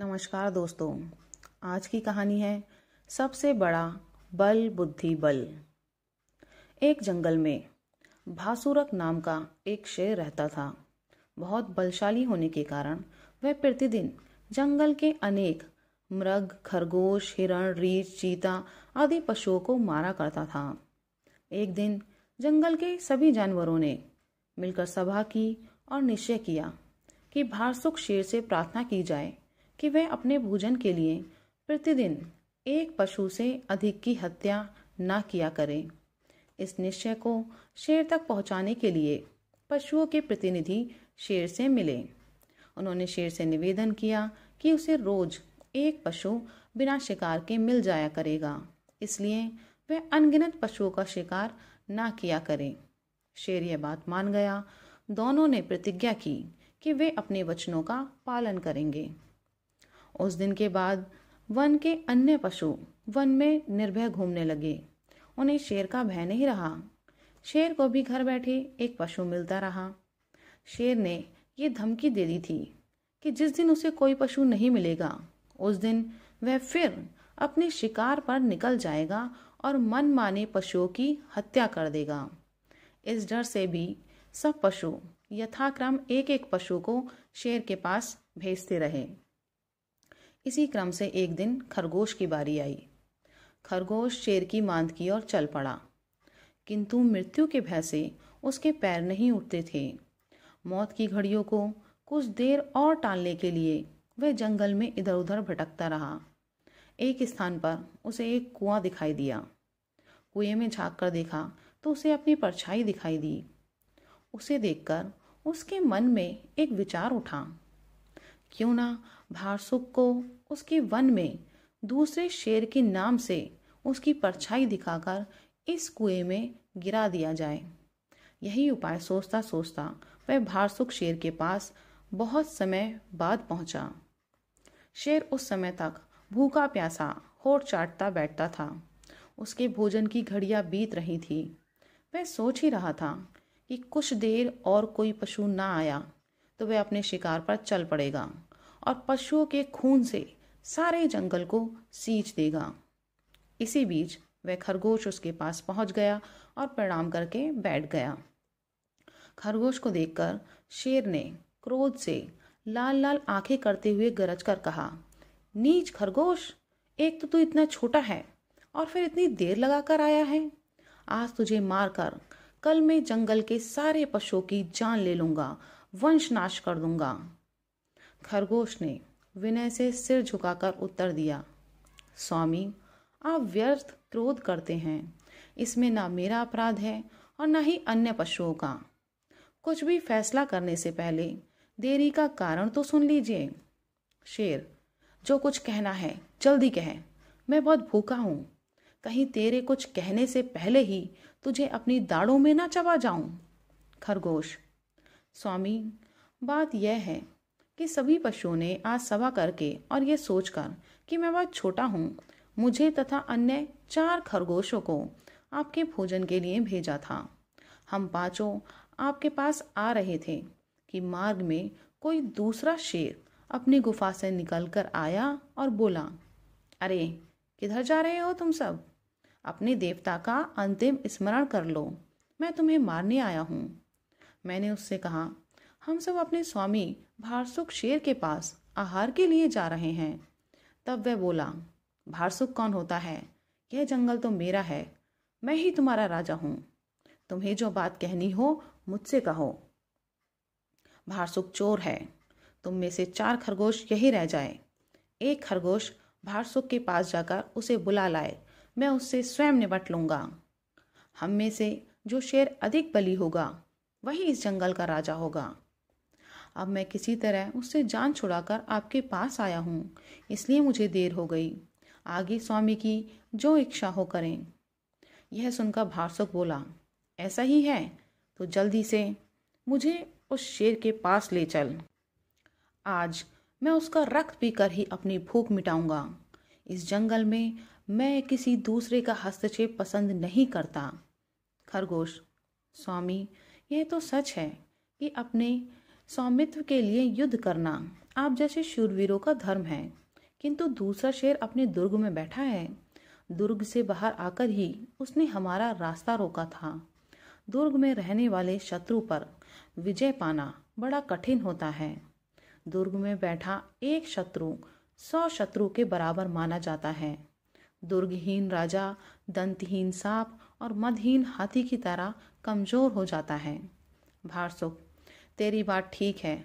नमस्कार दोस्तों आज की कहानी है सबसे बड़ा बल बुद्धि बल एक जंगल में भासुरक नाम का एक शेर रहता था बहुत बलशाली होने के कारण वह प्रतिदिन जंगल के अनेक मृग खरगोश हिरण रीछ चीता आदि पशुओं को मारा करता था एक दिन जंगल के सभी जानवरों ने मिलकर सभा की और निश्चय किया कि भारसुक शेर से प्रार्थना की जाए कि वह अपने भोजन के लिए प्रतिदिन एक पशु से अधिक की हत्या न किया करें इस निश्चय को शेर तक पहुंचाने के लिए पशुओं के प्रतिनिधि शेर से मिले उन्होंने शेर से निवेदन किया कि उसे रोज एक पशु बिना शिकार के मिल जाया करेगा इसलिए वह अनगिनत पशुओं का शिकार ना किया करें शेर यह बात मान गया दोनों ने प्रतिज्ञा की कि वे अपने वचनों का पालन करेंगे उस दिन के बाद वन के अन्य पशु वन में निर्भय घूमने लगे उन्हें शेर का भय नहीं रहा शेर को भी घर बैठे एक पशु मिलता रहा शेर ने यह धमकी दे दी थी कि जिस दिन उसे कोई पशु नहीं मिलेगा उस दिन वह फिर अपने शिकार पर निकल जाएगा और मन माने पशुओं की हत्या कर देगा इस डर से भी सब पशु यथाक्रम एक एक पशु को शेर के पास भेजते रहे इसी क्रम से एक दिन खरगोश की बारी आई खरगोश शेर की मांद की ओर चल पड़ा किंतु मृत्यु के भय से उसके पैर नहीं उठते थे मौत की घड़ियों को कुछ देर और टालने के लिए वह जंगल में इधर उधर भटकता रहा एक स्थान पर उसे एक कुआं दिखाई दिया कुएं में झाँक कर देखा तो उसे अपनी परछाई दिखाई दी उसे देखकर उसके मन में एक विचार उठा क्यों ना भारसुख को उसके वन में दूसरे शेर के नाम से उसकी परछाई दिखाकर इस कुएं में गिरा दिया जाए यही उपाय सोचता सोचता वह भारसुख शेर के पास बहुत समय बाद पहुंचा शेर उस समय तक भूखा प्यासा होट चाटता बैठता था उसके भोजन की घड़ियां बीत रही थी वह सोच ही रहा था कि कुछ देर और कोई पशु ना आया तो वह अपने शिकार पर चल पड़ेगा और पशुओं के खून से सारे जंगल को सींच देगा इसी बीच वह खरगोश उसके पास पहुंच गया और प्रणाम करके बैठ गया खरगोश को देखकर शेर ने क्रोध से लाल लाल आंखें करते हुए गरज कर कहा नीच खरगोश एक तो तू इतना छोटा है और फिर इतनी देर लगा कर आया है आज तुझे मारकर कल मैं जंगल के सारे पशुओं की जान ले लूंगा वंश नाश कर दूंगा खरगोश ने विनय से सिर झुकाकर उत्तर दिया स्वामी आप व्यर्थ क्रोध करते हैं इसमें ना मेरा अपराध है और ना ही अन्य पशुओं का कुछ भी फैसला करने से पहले देरी का कारण तो सुन लीजिए शेर जो कुछ कहना है जल्दी कहे मैं बहुत भूखा हूँ कहीं तेरे कुछ कहने से पहले ही तुझे अपनी दाड़ों में ना चबा जाऊं खरगोश स्वामी बात यह है कि सभी पशुओं ने आज सभा करके और यह सोचकर कि मैं बहुत छोटा हूँ मुझे तथा अन्य चार खरगोशों को आपके भोजन के लिए भेजा था हम पांचों आपके पास आ रहे थे कि मार्ग में कोई दूसरा शेर अपनी गुफा से निकल कर आया और बोला अरे किधर जा रहे हो तुम सब अपने देवता का अंतिम स्मरण कर लो मैं तुम्हें मारने आया हूँ मैंने उससे कहा हम सब अपने स्वामी भारसुख शेर के पास आहार के लिए जा रहे हैं तब वह बोला भारसुख कौन होता है यह जंगल तो मेरा है मैं ही तुम्हारा राजा हूँ तुम्हें जो बात कहनी हो मुझसे कहो भारसुख चोर है तुम में से चार खरगोश यही रह जाए एक खरगोश भारसुख के पास जाकर उसे बुला लाए मैं उससे स्वयं निपट लूंगा हम में से जो शेर अधिक बली होगा वही इस जंगल का राजा होगा अब मैं किसी तरह उससे जान छुड़ाकर आपके पास आया हूँ इसलिए मुझे देर हो गई आगे स्वामी की जो इच्छा हो करें यह सुनकर भारसुक बोला ऐसा ही है तो जल्दी से मुझे उस शेर के पास ले चल आज मैं उसका रक्त पीकर ही अपनी भूख मिटाऊंगा इस जंगल में मैं किसी दूसरे का हस्तक्षेप पसंद नहीं करता खरगोश स्वामी यह तो सच है कि अपने स्वामित्व के लिए युद्ध करना आप जैसे शूरवीरों का धर्म है किंतु दूसरा शेर अपने दुर्ग में बैठा है दुर्ग से बाहर आकर ही उसने हमारा रास्ता रोका था दुर्ग में रहने वाले शत्रु पर विजय पाना बड़ा कठिन होता है दुर्ग में बैठा एक शत्रु सौ शत्रु के बराबर माना जाता है दुर्गहीन राजा दंतहीन सांप और मदहीन हाथी की तरह कमज़ोर हो जाता है भारसुक तेरी बात ठीक है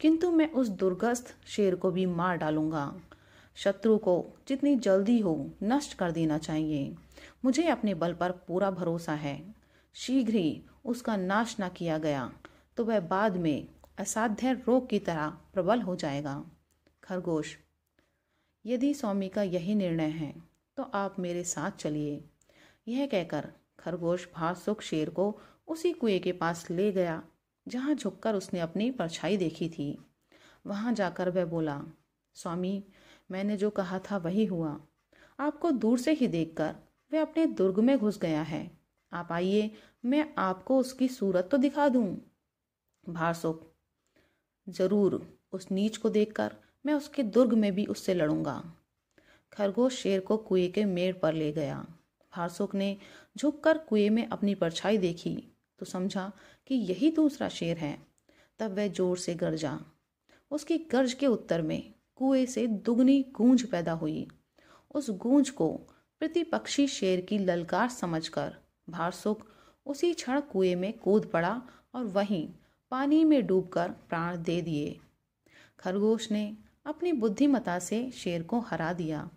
किंतु मैं उस दुर्गस्थ शेर को भी मार डालूंगा शत्रु को जितनी जल्दी हो नष्ट कर देना चाहिए मुझे अपने बल पर पूरा भरोसा है शीघ्र ही उसका नाश न किया गया तो वह बाद में असाध्य रोग की तरह प्रबल हो जाएगा खरगोश यदि स्वामी का यही निर्णय है तो आप मेरे साथ चलिए यह कहकर खरगोश भासुक शेर को उसी कुएं के पास ले गया जहाँ झुककर उसने अपनी परछाई देखी थी वहाँ जाकर वह बोला स्वामी मैंने जो कहा था वही हुआ आपको दूर से ही देखकर वह अपने दुर्ग में घुस गया है आप आइए मैं आपको उसकी सूरत तो दिखा दूं भारसुक जरूर उस नीच को देखकर मैं उसके दुर्ग में भी उससे लड़ूंगा खरगोश शेर को कुएं के मेड़ पर ले गया फारसुख ने झुककर कुएं में अपनी परछाई देखी तो समझा कि यही दूसरा शेर है तब वह जोर से गरजा उसकी गर्ज के उत्तर में कुएं से दुगनी गूंज पैदा हुई उस गूंज को प्रतिपक्षी शेर की ललकार समझकर भारसुक उसी क्षण कुएं में कूद पड़ा और वहीं पानी में डूबकर प्राण दे दिए खरगोश ने अपनी बुद्धिमता से शेर को हरा दिया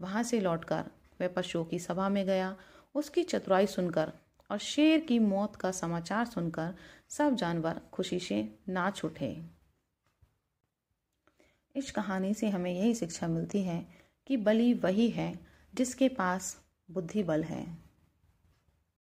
वहाँ से लौटकर वह पशुओं की सभा में गया उसकी चतुराई सुनकर और शेर की मौत का समाचार सुनकर सब जानवर खुशी से नाच उठे इस कहानी से हमें यही शिक्षा मिलती है कि बलि वही है जिसके पास बुद्धि बल है